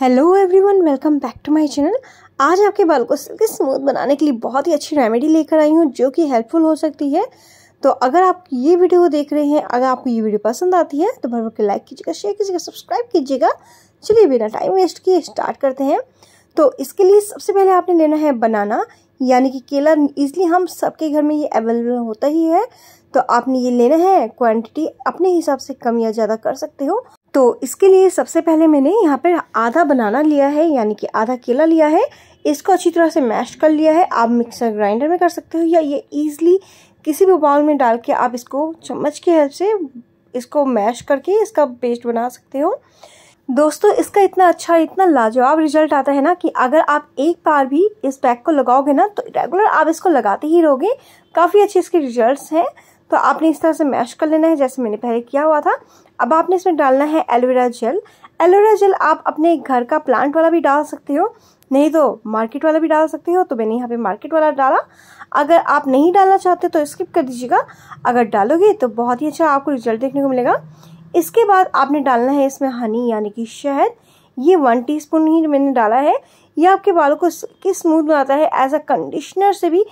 hello everyone welcome back to my channel आज आपके बाल को सिल्क स्मूथ बनाने के लिए बहुत ही अच्छी रेमेडी लेकर आई हूँ जो कि हेल्पफुल हो सकती है तो अगर आप ये वीडियो देख रहे हैं अगर आपको ये वीडियो पसंद आती है तो भर भर के लाइक कीजिएगा शेयर कीजिएगा सब्सक्राइब कीजिएगा चलिए बिना टाइम वेस्ट किए स्टार्ट करते हैं तो इसके लिए सबसे पहले आपने लेना है बनाना यानी कि केला इजली हम सबके घर में ये अवेलेबल होता ही है तो आपने ये लेना है क्वांटिटी अपने हिसाब से कम या ज़्यादा कर सकते हो तो इसके लिए सबसे पहले मैंने यहाँ पर आधा बनाना लिया है यानी कि आधा केला लिया है इसको अच्छी तरह से मैश कर लिया है आप मिक्सर ग्राइंडर में कर सकते हो या ये ईजिली किसी भी बाउल में डाल के आप इसको चम्मच की हेल्प से इसको मैश करके इसका पेस्ट बना सकते हो दोस्तों इसका इतना अच्छा इतना लाजवाब रिजल्ट आता है ना कि अगर आप एक बार भी इस पैक को लगाओगे ना तो रेगुलर आप इसको लगाते ही रहोगे काफ़ी अच्छे इसके रिजल्ट्स हैं तो आपने इस तरह से मैश कर लेना है जैसे मैंने पहले किया हुआ था अब आपने इसमें डालना है एलोवेरा जेल एलोवेरा जेल आप अपने घर का प्लांट वाला भी डाल सकते हो नहीं तो मार्केट वाला भी डाल सकते हो तो मैंने यहाँ पे मार्केट वाला डाला अगर आप नहीं डालना चाहते तो स्किप कर दीजिएगा अगर डालोगे तो बहुत ही अच्छा आपको रिजल्ट देखने को मिलेगा इसके बाद आपने डालना है इसमें हनी यानी कि शहद ये वन टी ही मैंने डाला है ये आपके बालों को स्मूथ बनाता है एज अ कंडीशनर से भी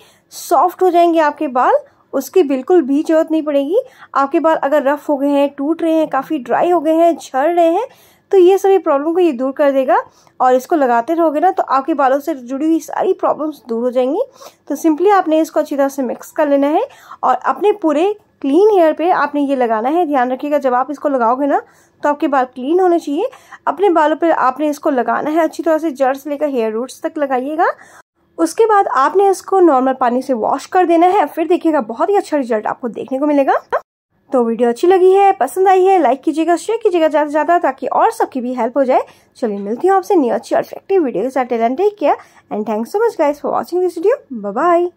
सॉफ्ट हो जाएंगे आपके बाल उसकी बिल्कुल भी ज़रूरत नहीं पड़ेगी आपके बाल अगर रफ़ हो गए हैं टूट रहे हैं काफ़ी ड्राई हो गए हैं झड़ रहे हैं तो ये सभी प्रॉब्लम को ये दूर कर देगा और इसको लगाते रहोगे ना तो आपके बालों से जुड़ी हुई सारी प्रॉब्लम्स दूर हो जाएंगी तो सिंपली आपने इसको अच्छी तरह से मिक्स कर लेना है और अपने पूरे क्लीन हेयर पे आपने ये लगाना है ध्यान रखिएगा जब आप इसको लगाओगे ना तो आपके बाल क्लीन होने चाहिए अपने बालों पर आपने इसको लगाना है अच्छी तरह से जड़ से लेकर हेयर रूट्स तक लगाइएगा उसके बाद आपने इसको नॉर्मल पानी से वॉश कर देना है फिर देखिएगा बहुत ही अच्छा रिजल्ट आपको देखने को मिलेगा तो वीडियो अच्छी लगी है पसंद आई है लाइक कीजिएगा शेयर कीजिएगा ज़्यादा से ज़्यादा ताकि और सबकी भी हेल्प हो जाए चलिए मिलती हूँ आपसे न्यू अच्छी और इफेक्टिव वीडियो के साथ talent take care and thanks so much guys for watching this video bye